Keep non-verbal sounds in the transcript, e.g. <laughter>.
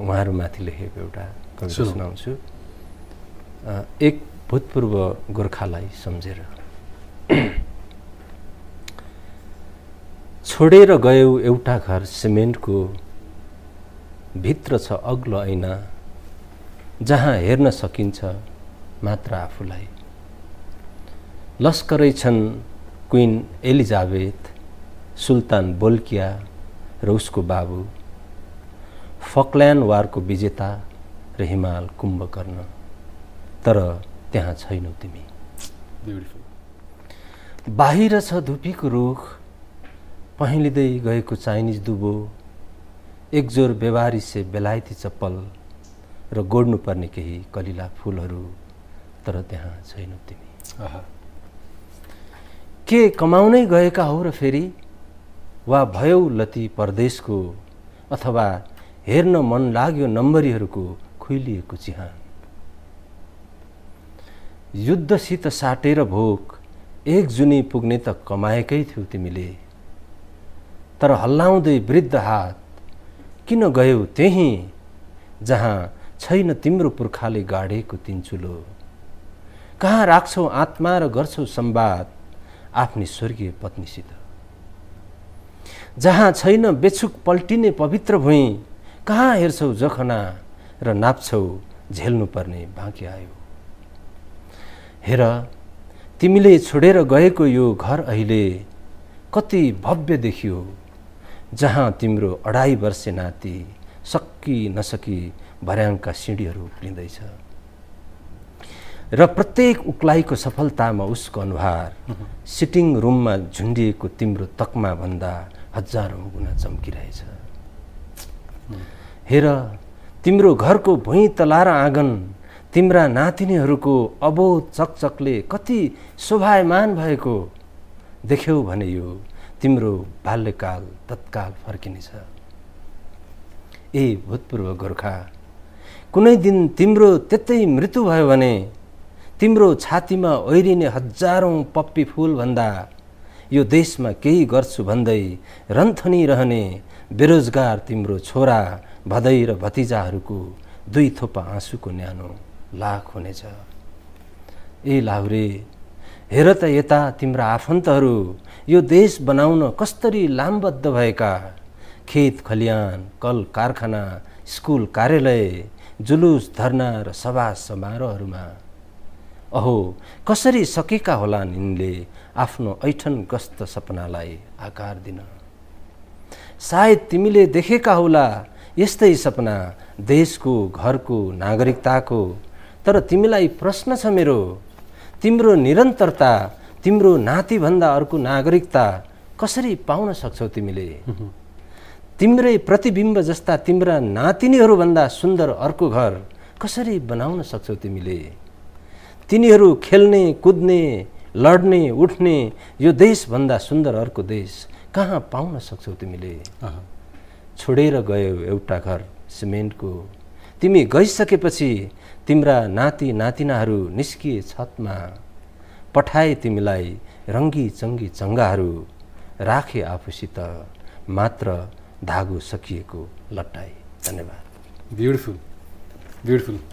उहाँहरूमाथि लेखेको एउटा कविता सुनाउँछु एक भूतपूर्व गोर्खालाई सम्झेर <clears throat> छोडेर गयौ एउटा घर सिमेन्टको भित्र छ अग्लो ऐना जहाँ हेर्न सकिन्छ मात्र आफूलाई लस्करै छन् क्विन एलिजाबेथ सुल्तान बोल्किया र उसको बाबु फकल्यान्ड वारको विजेता र हिमाल कुम्भकर्ण तर त्यहाँ छैनौ तिमी बाहिर छ धुपीको रुख पहेँलिँदै गएको चाइनिज दुबो एकजोर से बेलायती चप्पल र गोड्नुपर्ने केही कलिला फुलहरू तर त्यहाँ छैनौ तिमी के कमाउनै गएका हो र फेरि वा भयौ लती परदेशको अथवा हेर्न मन लाग्यो नम्बरीहरूको खुइलिएको चिहान युद्धसित साटेर भोक एक जुनी पुग्ने त कमाएकै थियौ तिमीले तर हल्लाउँदै वृद्ध हात किन गयौ त्यहीँ जहाँ छैन तिम्रो पुर्खाले गाडेको तिनचुलो कहाँ राख्छौ आत्मा र गर्छौ संवाद आफ्नो स्वर्गीय पत्नीसित जहाँ छैन बेछुक पल्टिने पवित्र भुइँ कहाँ हेर्छौ जखना र नाप्छौ झेल्नुपर्ने बाँकी आयो हेर तिमीले छोडेर गएको यो घर अहिले कति भव्य देखियो जहाँ तिम्रो अढाई वर्षे नाति सकी नसकी भर्याङका सिँढीहरू उक्लिँदैछ र प्रत्येक उक्लाइको सफलतामा उसको अनुहार सिटिङ रुममा झुन्डिएको तिम्रो तकमा भन्दा हजारौँ गुणा चम्किरहेछ हेर तिम्रो घरको भुइँ तला र आँगन तिम्रा नातिनीहरूको अबो चकचकले कति शोभायमान भएको देख्यौ भने यो तिम्रो बाल्यकाल तत्काल फर्किनेछ ए भूतपूर्व गोर्खा कुनै दिन तिम्रो त्यतै मृत्यु भयो भने तिम्रो छातीमा ओहिरिने हजारौँ पप्पी फुलभन्दा यो देशमा केही गर्छु भन्दै रन्थनी रहने बेरोजगार तिम्रो छोरा भदै र भतिजाहरूको दुई थोपा आँसुको न्यानो लाख हुनेछ ए लाहुरे हेर त यता तिम्रा आफन्तहरू यो देश बनाउन कस्तरी लामबद्ध भएका खेत खलियान कल कारखाना स्कुल कार्यालय जुलुस धरना र सभा समारोहहरूमा अहो कसरी सकेका होलान् यिनले आफ्नो ऐठन गस्त सपनालाई आकार दिन सायद तिमीले देखेका होला यस्तै सपना देशको घरको नागरिकताको तर तिमीलाई प्रश्न छ मेरो तिम्रो निरन्तरता तिम्रो नातिभन्दा अर्को नागरिकता कसरी पाउन सक्छौ तिमीले तिम्रै प्रतिबिम्ब जस्ता तिम्रा नातिनीहरूभन्दा सुन्दर अर्को घर कसरी बनाउन सक्छौ तिमीले तिनीहरू खेल्ने कुद्ने लड्ने उठ्ने यो देशभन्दा सुन्दर अर्को देश कहाँ पाउन सक्छौ तिमीले छोडेर गयो एउटा घर सिमेन्टको तिमी गइसकेपछि तिम्रा नाति नातिनाहरू निस्किए छतमा पठाए तिमीलाई रङ्गी चङ्गी चङ्गाहरू राखे आफूसित मात्र धागो सकिएको लट्टाए धन्यवाद ब्युटिफुल ब्युटिफुल